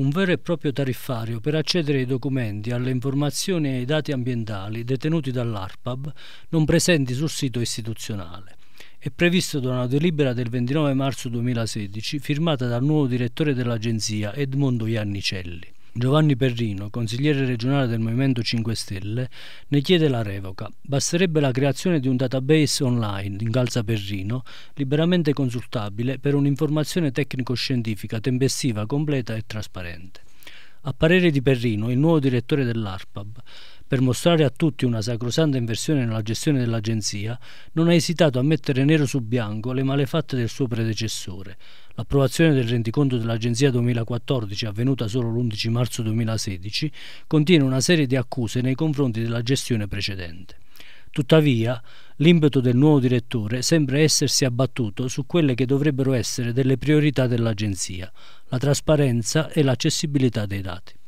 un vero e proprio tariffario per accedere ai documenti, alle informazioni e ai dati ambientali detenuti dall'ARPAB non presenti sul sito istituzionale. È previsto da una delibera del 29 marzo 2016 firmata dal nuovo direttore dell'agenzia Edmondo Iannicelli. Giovanni Perrino, consigliere regionale del Movimento 5 Stelle, ne chiede la revoca. Basterebbe la creazione di un database online in Calza Perrino, liberamente consultabile per un'informazione tecnico-scientifica tempestiva, completa e trasparente. A parere di Perrino, il nuovo direttore dell'ARPAB, per mostrare a tutti una sacrosanta inversione nella gestione dell'agenzia, non ha esitato a mettere nero su bianco le malefatte del suo predecessore. L'approvazione del rendiconto dell'Agenzia 2014, avvenuta solo l'11 marzo 2016, contiene una serie di accuse nei confronti della gestione precedente. Tuttavia, l'impeto del nuovo direttore sembra essersi abbattuto su quelle che dovrebbero essere delle priorità dell'Agenzia, la trasparenza e l'accessibilità dei dati.